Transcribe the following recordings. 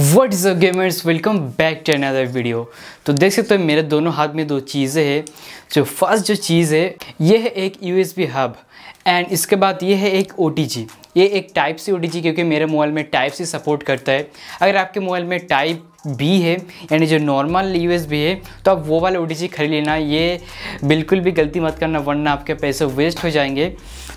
What is a gamers welcome back to another video तो देख सकते हो मेरे दोनों हाथ में दो चीज़ें हैं जो फर्स्ट जो चीज़ है ये है एक U S B hub and इसके बाद ये है एक ओ टी जी ये एक टाइप सी ओ टी जी क्योंकि मेरे मोबाइल में टाइप सी सपोर्ट करता है अगर आपके मोबाइल में टाइप बी है यानी जो नॉर्मल यू एस बी है तो आप वो वाला ओ टी जी खरीद लेना ये बिल्कुल भी गलती मत करना वरना आपके पैसे वेस्ट हो जाएंगे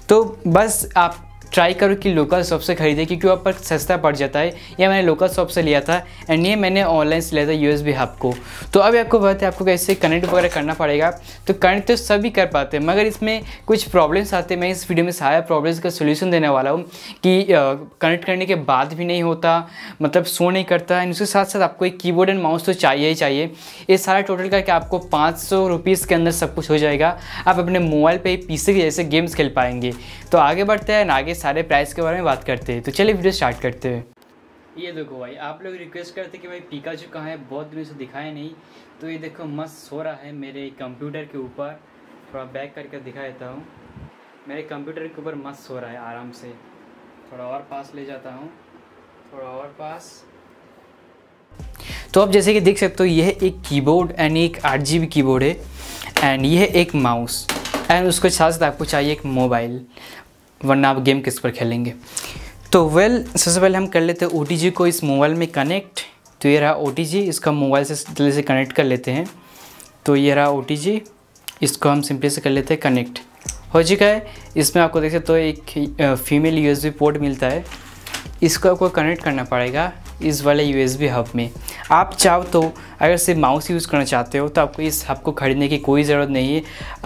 तो बस आप ट्राई करो कि लोकल शॉप से ख़रीदे क्योंकि वहाँ पर सस्ता पड़ जाता है या मैंने लोकल शॉप से लिया था एंड ये मैंने ऑनलाइन से लिया था यूएस बी हब को तो अभी आपको बताते हैं आपको कैसे कनेक्ट वगैरह करना पड़ेगा तो कनेक्ट तो सभी कर पाते हैं मगर इसमें कुछ प्रॉब्लम्स आते हैं मैं इस वीडियो में सारे प्रॉब्लम्स का सोल्यूशन देने वाला हूँ कि कनेक्ट करने के बाद भी नहीं होता मतलब शो नहीं करता एंड उसके साथ साथ आपको एक की एंड माउस तो चाहिए ही चाहिए ये सारा टोटल करके आपको पाँच सौ रुपीज़ के अंदर सब कुछ हो जाएगा आप अपने मोबाइल पर ही पीसी जैसे गेम्स खेल पाएंगे तो आगे बढ़ते हैं आगे के सारे प्राइस के बारे में बात करते हैं तो चलिए वीडियो स्टार्ट करते हैं ये देखो भाई आप लोग रिक्वेस्ट करते कि भाई पीका जो कहाँ है बहुत दिनों से दिखाया नहीं तो ये देखो मस्त सो रहा है मेरे कंप्यूटर के ऊपर थोड़ा बैक करके दिखा देता हूँ मेरे कंप्यूटर के ऊपर मस्त सो रहा है आराम से थोड़ा और पास ले जाता हूँ थोड़ा और पास तो आप जैसे कि देख सकते हो यह एक कीबोर्ड एंड एक आठ जी कीबोर्ड है एंड यह एक माउस एंड उसके साथ साथ आपको चाहिए एक मोबाइल वरना आप गेम किस पर खेलेंगे तो वेल सबसे पहले हम कर लेते हैं ओ को इस मोबाइल में कनेक्ट तो ये रहा ओ इसका मोबाइल से जल्दी से कनेक्ट कर लेते हैं तो ये रहा ओ इसको हम सिंपली से कर लेते हैं कनेक्ट हो चुका है इसमें आपको देख सकते हो तो एक फीमेल यूएसबी पोर्ट मिलता है इसको आपको कनेक्ट करना पड़ेगा इस वाले यू हब में आप चाहो तो अगर सिर्फ माउस यूज़ करना चाहते हो तो आपको इस हब को खरीदने की कोई ज़रूरत नहीं है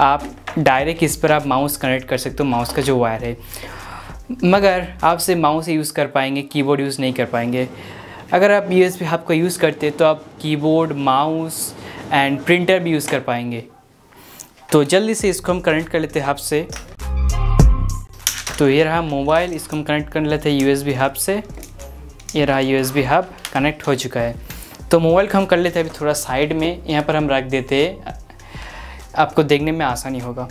आप डायरेक्ट इस पर आप माउस कनेक्ट कर सकते हो माउस का जो वायर है मगर आप सिर्फ माउस यूज़ कर पाएंगे कीबोर्ड यूज़ नहीं कर पाएंगे अगर आप यू एस हब का यूज़ करते तो आप कीबोर्ड माउस एंड प्रिंटर भी यूज़ कर पाएंगे तो जल्दी से इसको हम कनेक्ट कर लेते हैं हब से तो ये रहा मोबाइल इसको हम कनेक्ट कर लेते हैं यूएसबी हब से ये रहा यूएसबी हब कनेक्ट हो चुका है तो मोबाइल को हम कर लेते हैं अभी थोड़ा साइड में यहाँ पर हम रख देते हैं आपको देखने में आसानी होगा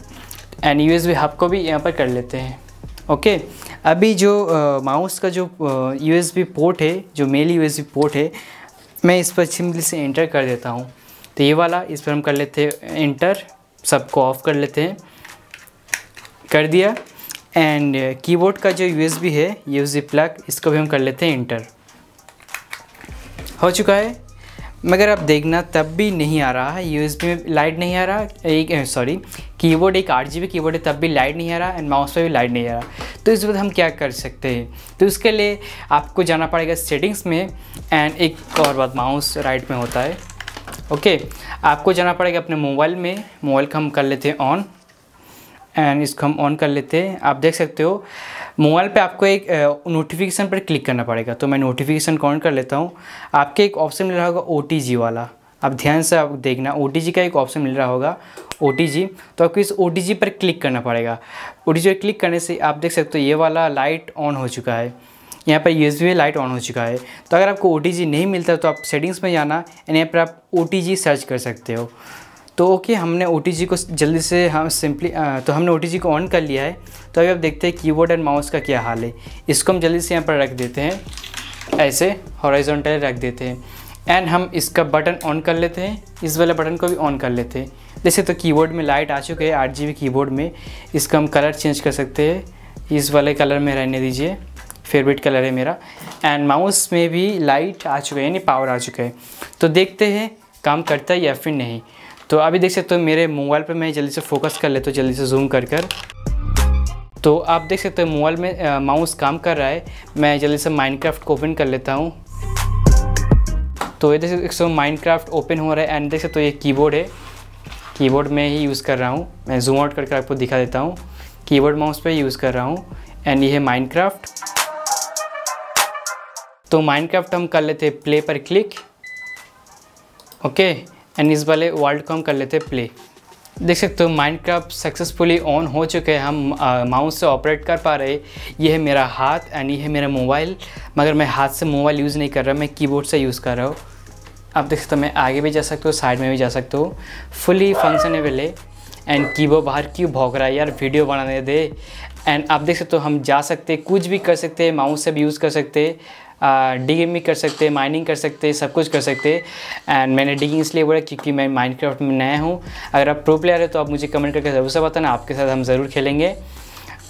एंड यू एस हब को भी यहाँ पर कर लेते हैं ओके अभी जो माउस का जो यू एस पोर्ट है जो मेल यू एस पोर्ट है मैं इस पर सिंपली से इंटर कर देता हूँ तो ये वाला इस पर हम कर लेते हैं इंटर सबको ऑफ़ कर लेते हैं कर दिया एंड कीबोर्ड uh, का जो यूएसबी है यूएसबी प्लग इसको भी हम कर लेते हैं इंटर हो चुका है मगर आप देखना तब भी नहीं आ रहा है यूएसबी में लाइट नहीं आ रहा एक सॉरी कीबोर्ड एक आठ जी कीबोर्ड है तब भी लाइट नहीं आ रहा एंड माउस पर भी लाइट नहीं आ रहा तो इस वक्त हम क्या कर सकते हैं तो उसके लिए आपको जाना पड़ेगा सेटिंग्स में एंड एक और बात माउस राइट में होता है ओके आपको जाना पड़ेगा अपने मोबाइल में मोबाइल का हम कर लेते हैं ऑन एंड इसको हम ऑन कर लेते हैं आप देख सकते हो मोबाइल पे आपको एक नोटिफिकेशन पर क्लिक करना पड़ेगा तो मैं नोटिफिकेशन ऑन कर लेता हूँ आपके एक ऑप्शन मिल रहा होगा ओ वाला आप ध्यान से आप देखना ओ का एक ऑप्शन मिल रहा होगा ओ तो आपको इस ओ पर क्लिक करना पड़ेगा ओ पर क्लिक करने से आप देख सकते हो ये वाला लाइट ऑन हो चुका है यहाँ पर यू लाइट ऑन हो चुका है तो अगर आपको ओ नहीं मिलता तो आप सेटिंग्स में जाना एंड यहाँ पर आप ओ सर्च कर सकते हो तो ओके हमने ओ को जल्दी से हम सिंपली तो हमने ओ को ऑन कर लिया है तो अभी आप देखते हैं कीबोर्ड एंड माउस का क्या हाल है इसको हम जल्दी से यहाँ पर रख देते हैं ऐसे हॉराइजोंटल रख देते हैं एंड हम इसका बटन ऑन कर लेते हैं इस वाले बटन को भी ऑन कर लेते हैं जैसे तो कीबोर्ड में लाइट आ चुके हैं आठ जी कीबोर्ड में इसका हम कलर चेंज कर सकते हैं इस वाले कलर में रहने दीजिए फेवरेट कलर है मेरा एंड माउस में भी लाइट आ चुका है यानी पावर आ चुका है तो देखते हैं काम करता है या फिर नहीं तो अभी देख सकते हो मेरे मोबाइल पे मैं जल्दी से फोकस कर लेता हूँ जल्दी से जूम कर कर तो आप देख सकते हो मोबाइल में माउस काम कर रहा है मैं जल्दी से माइनक्राफ्ट को ओपन कर लेता हूँ तो ये देख सकते हो माइनक्राफ्ट ओपन हो रहा है एंड देख सकते हो ये कीबोर्ड है कीबोर्ड में ही यूज़ कर रहा हूँ मैं जूम आउट करके आपको दिखा देता हूँ कीबोर्ड माउस पर यूज़ कर रहा हूँ एंड ये है माइनक्राफ्ट तो माइनक्राफ्ट हम कर लेते हैं प्ले पर क्लिक ओके okay. एंड इस वाले वर्ल्ड को हम कर लेते हैं प्ले देख सकते हो क्राफ्ट सक्सेसफुली ऑन हो चुके हैं हम माउस से ऑपरेट कर पा रहे ये है मेरा हाथ एंड ये है मेरा मोबाइल मगर मैं हाथ से मोबाइल यूज़ नहीं कर रहा मैं कीबोर्ड से यूज़ कर रहा हूँ आप देख सकते हो मैं आगे भी जा सकता हूँ साइड में भी जा सकता हूँ फुली फंक्शनेबल है एंड कीबो बाहर क्यों भोग रहा है यार वीडियो बनाने दे एंड आप देख सकते हो हम जा सकते कुछ भी कर सकते माउस से भी यूज़ कर सकते भी कर सकते हैं माइनिंग कर सकते हैं सब कुछ कर सकते हैं एंड मैंने डिगिंग इसलिए बोला क्योंकि मैं माइंड में नया हूँ अगर आप प्रो प्लेयर है तो आप मुझे कमेंट करके ज़रूर से बताना आपके साथ हम ज़रूर खेलेंगे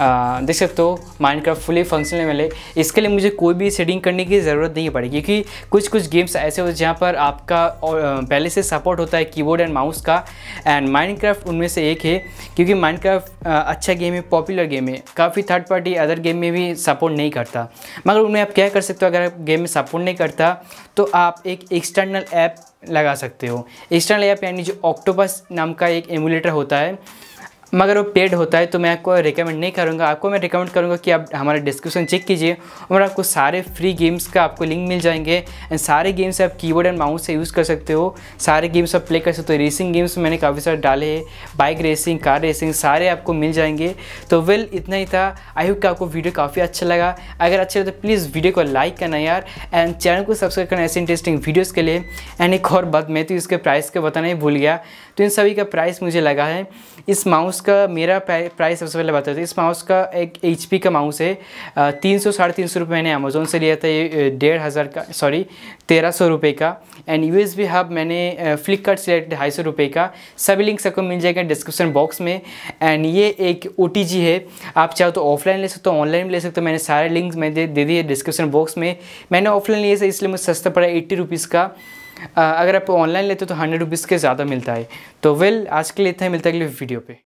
देख सकते हो माइंड क्राफ्ट फुली फंक्शनल है है इसके लिए मुझे कोई भी सेटिंग करने की ज़रूरत नहीं पड़ेगी क्योंकि कुछ कुछ गेम्स ऐसे हो जहाँ पर आपका पहले से सपोर्ट होता है कीबोर्ड एंड माउस का एंड माइनक्राफ्ट उनमें से एक है क्योंकि माइनक्राफ्ट अच्छा गेम है पॉपुलर गेम है काफ़ी थर्ड पार्टी अदर गेम में भी सपोर्ट नहीं करता मगर उनमें आप क्या कर सकते हो अगर आप गेम में सपोर्ट नहीं करता तो आप एक एक्सटर्नल ऐप लगा सकते हो एक्सटर्नल ऐप यानी जो ऑक्टोपस नाम का एक एमुलेटर होता है मगर वो पेड होता है तो मैं आपको रिकमेंड नहीं करूँगा आपको मैं रिकमेंड करूँगा कि आप हमारा डिस्क्रिप्शन चेक कीजिए और आपको सारे फ्री गेम्स का आपको लिंक मिल जाएंगे एंड सारे गेम्स आप कीबोर्ड एंड माउस से यूज़ कर सकते हो सारे गेम्स आप प्ले कर सकते हो रेसिंग गेम्स मैंने काफ़ी सारे डाले हैं बाइक रेसिंग कार रेसिंग सारे आपको मिल जाएंगे तो वेल इतना ही था आई होप कि आपको वीडियो काफ़ी अच्छा लगा अगर अच्छा लगे तो प्लीज़ वीडियो को लाइक करना यार एंड चैनल को सब्सक्राइब करना ऐसे इंटरेस्टिंग वीडियोज़ के लिए एंड एक और बात मैं तो इसके प्राइस के बताना ही भूल गया तो इन सभी का प्राइस मुझे लगा है इस माउस माउस का मेरा प्राइस सबसे पहले बताते इस माउस का एक एच का माउस है तीन सौ साढ़े तीन सौ रुपये मैंने अमेज़ोन से लिया था ये डेढ़ हज़ार का सॉरी तेरह सौ रुपये का and U S B hub मैंने फ्लिपकार्ट से लिया ढाई सौ रुपये का सभी लिंक्स आपको मिल जाएगा डिस्क्रिप्शन बॉक्स में एंड ये एक ओ है आप चाहो तो ऑफलाइन ले सकते हो ऑनलाइन भी ले सकते हो मैंने सारे लिंक मैं दे दिए डिस्क्रिप्शन बॉक्स में मैंने ऑफलाइन लिया था इसलिए मुझे सस्ता पड़ा एट्टी रुपीज़ का अगर आप ऑनलाइन लेते हो तो हंड्रेड रुपीज़ के ज़्यादा मिलता है तो वेल आज के लिए इतना मिलता है अगले वीडियो पे